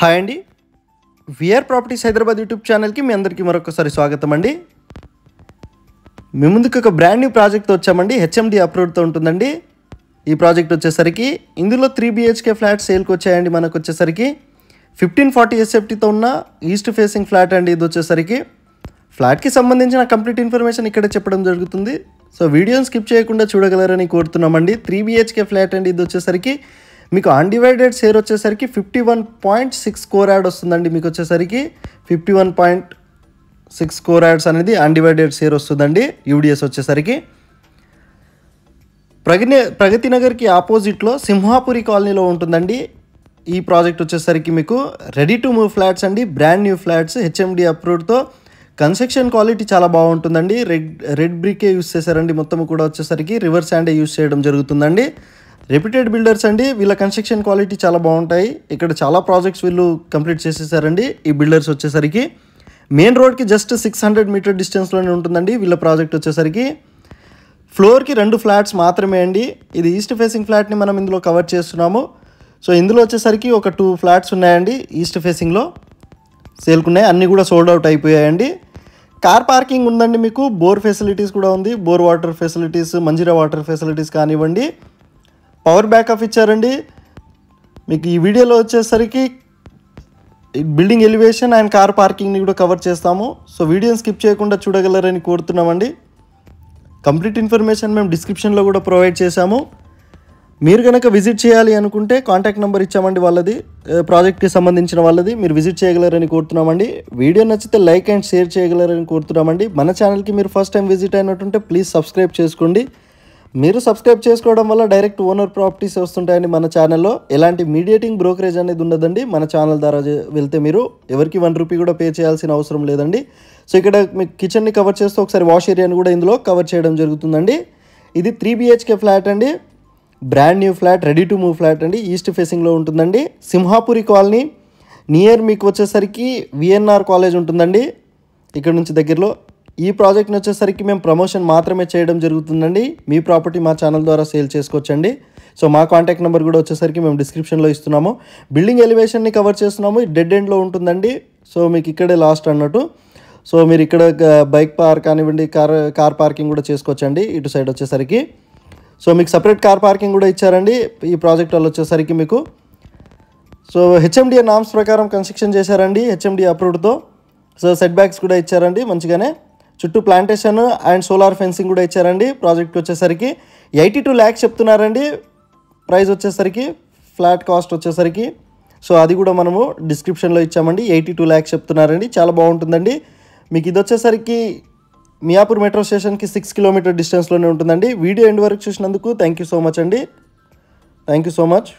hi అండి VR properties Hyderabad YouTube ఛానల్కి మీ అందరికీ మరొకసారి స్వాగతం అండి మీ ముందుకు ఒక బ్రాండ్ న్యూ ప్రాజెక్ట్ వచ్చామండి హెచ్ఎండి అప్రూవ్డ్తో ఉంటుందండి ఈ ప్రాజెక్ట్ వచ్చేసరికి ఇందులో త్రీ బిహెచ్కే ఫ్లాట్ సేల్కి వచ్చాయండి మనకు వచ్చేసరికి ఫిఫ్టీన్ ఫార్టీ ఎస్ఎఫ్టీతో ఉన్న ఈస్ట్ ఫేసింగ్ ఫ్లాట్ అండి ఇది వచ్చేసరికి ఫ్లాట్కి సంబంధించిన కంప్లీట్ ఇన్ఫర్మేషన్ ఇక్కడ చెప్పడం జరుగుతుంది సో వీడియోని స్కిప్ చేయకుండా చూడగలరని కోరుతున్నామండి త్రీ బిహెచ్కే ఫ్లాట్ అండి ఇది వచ్చేసరికి మీకు అన్డివైడెడ్ షేర్ వచ్చేసరికి fifty one point six square yard వస్తుందండి మీకు వచ్చేసరికి fifty one point six square yards అనేది అన్డివైడెడ్ షేర్ వస్తుందండి యూడిఎస్ వచ్చేసరికి ప్రగతి ప్రగతి నగర్కి ఆపోజిట్లో సింహాపురి కాలనీలో ఉంటుందండి ఈ ప్రాజెక్ట్ వచ్చేసరికి మీకు రెడీ టు మూవ్ ఫ్లాట్స్ అండి బ్రాండ్ న్యూ ఫ్లాట్స్ హెచ్ఎండి అప్రూవ్డ్తో కన్స్ట్రక్షన్ క్వాలిటీ చాలా బాగుంటుందండి రెడ్ రెడ్ బ్రికే యూస్ చేశారండి మొత్తం కూడా వచ్చేసరికి రివర్స్ హ్యాండే యూస్ చేయడం జరుగుతుందండి రెప్యూటెడ్ బిల్డర్స్ అండి వీళ్ళ కన్స్ట్రక్షన్ క్వాలిటీ చాలా బాగుంటాయి ఇక్కడ చాలా ప్రాజెక్ట్స్ వీళ్ళు కంప్లీట్ చేసేసారండి ఈ బిల్డర్స్ వచ్చేసరికి మెయిన్ రోడ్కి జస్ట్ సిక్స్ హండ్రెడ్ మీటర్ డిస్టెన్స్లోనే ఉంటుందండి వీళ్ళ ప్రాజెక్ట్ వచ్చేసరికి ఫ్లోర్కి రెండు ఫ్లాట్స్ మాత్రమే అండి ఇది ఈస్ట్ ఫేసింగ్ ఫ్లాట్ని మనం ఇందులో కవర్ చేస్తున్నాము సో ఇందులో వచ్చేసరికి ఒక టూ ఫ్లాట్స్ ఉన్నాయండి ఈస్ట్ ఫేసింగ్లో సేల్కున్నాయి అన్నీ కూడా సోల్డ్ అవుట్ అయిపోయాయండి కార్ పార్కింగ్ ఉందండి మీకు బోర్ ఫెసిలిటీస్ కూడా ఉంది bore water facilities Manjira water facilities కానివ్వండి పవర్ బ్యాకప్ ఇచ్చారండి మీకు ఈ వీడియోలో వచ్చేసరికి బిల్డింగ్ ఎలివేషన్ అండ్ కార్ పార్కింగ్ని కూడా కవర్ చేస్తాము సో వీడియోని స్కిప్ చేయకుండా చూడగలరని కోరుతున్నామండి కంప్లీట్ ఇన్ఫర్మేషన్ మేము డిస్క్రిప్షన్లో కూడా ప్రొవైడ్ చేశాము మీరు కనుక విజిట్ చేయాలి అనుకుంటే కాంటాక్ట్ నెంబర్ ఇచ్చామండి వాళ్ళది ప్రాజెక్ట్కి సంబంధించిన వాళ్ళది మీరు విజిట్ చేయగలరని కోరుతున్నామండి వీడియో నచ్చితే లైక్ అండ్ షేర్ చేయగలరని కోరుతున్నామండి మన ఛానల్కి మీరు ఫస్ట్ టైం విజిట్ అయినట్టుంటే ప్లీజ్ సబ్స్క్రైబ్ చేసుకోండి మీరు సబ్స్క్రైబ్ చేసుకోవడం వల్ల డైరెక్ట్ ఓనర్ ప్రాపర్టీస్ వస్తుంటాయండి మన ఛానల్లో ఎలాంటి మీడియేటింగ్ బ్రోకరేజ్ అనేది ఉండదండి మన ఛానల్ ద్వారా వెళ్తే మీరు ఎవరికి వన్ రూపీ కూడా పే చేయాల్సిన అవసరం లేదండి సో ఇక్కడ మీ కిచెన్ని కవర్ చేస్తూ ఒకసారి వాష్ ఏరియాని కూడా ఇందులో కవర్ చేయడం జరుగుతుందండి ఇది త్రీ బిహెచ్కే ఫ్లాట్ అండి brand new flat ready to move flat అండి ఈస్ట్ ఫేసింగ్లో ఉంటుందండి సింహాపురి కాలనీ నియర్ మీకు వచ్చేసరికి విఎన్ఆర్ కాలేజ్ ఉంటుందండి ఇక్కడ నుంచి దగ్గరలో ఈ ప్రాజెక్ట్ని వచ్చేసరికి మేము ప్రమోషన్ మాత్రమే చేయడం జరుగుతుందండి మీ ప్రాపర్టీ మా ఛానల్ ద్వారా సేల్ చేసుకోవచ్చండి సో మా కాంటాక్ట్ నెంబర్ కూడా వచ్చేసరికి మేము డిస్క్రిప్షన్లో ఇస్తున్నాము బిల్డింగ్ ఎలివేషన్ని కవర్ చేస్తున్నాము డెడ్ ఎండ్లో ఉంటుందండి సో మీకు ఇక్కడే లాస్ట్ అన్నట్టు సో మీరు ఇక్కడ బైక్ పార్క్ కానివ్వండి కార్ కార్ పార్కింగ్ కూడా చేసుకోవచ్చండి ఇటు సైడ్ వచ్చేసరికి సో మీకు సపరేట్ కార్ పార్కింగ్ కూడా ఇచ్చారండి ఈ ప్రాజెక్ట్ వాళ్ళు వచ్చేసరికి మీకు సో హెచ్ఎండిఏ నామ్స్ ప్రకారం కన్స్ట్రక్షన్ చేశారండి హెచ్ఎండిఏ అప్రూవ్డ్తో సో సెట్ బ్యాక్స్ కూడా ఇచ్చారండి మంచిగానే చుట్టూ ప్లాంటేషన్ అండ్ సోలార్ ఫెన్సింగ్ కూడా ఇచ్చారండి ప్రాజెక్ట్ వచ్చేసరికి ఎయిటీ టూ ల్యాక్స్ చెప్తున్నారండి ప్రైస్ వచ్చేసరికి ఫ్లాట్ కాస్ట్ వచ్చేసరికి సో అది కూడా మనము డిస్క్రిప్షన్లో ఇచ్చామండి ఎయిటీ టూ ల్యాక్స్ చెప్తున్నారండి చాలా బాగుంటుందండి మీకు ఇది వచ్చేసరికి మియాపూర్ మెట్రో స్టేషన్కి సిక్స్ కిలోమీటర్ డిస్టెన్స్లోనే ఉంటుందండి వీడియో ఎండ్ వరకు చూసినందుకు థ్యాంక్ యూ సో మచ్ అండి థ్యాంక్ యూ సో మచ్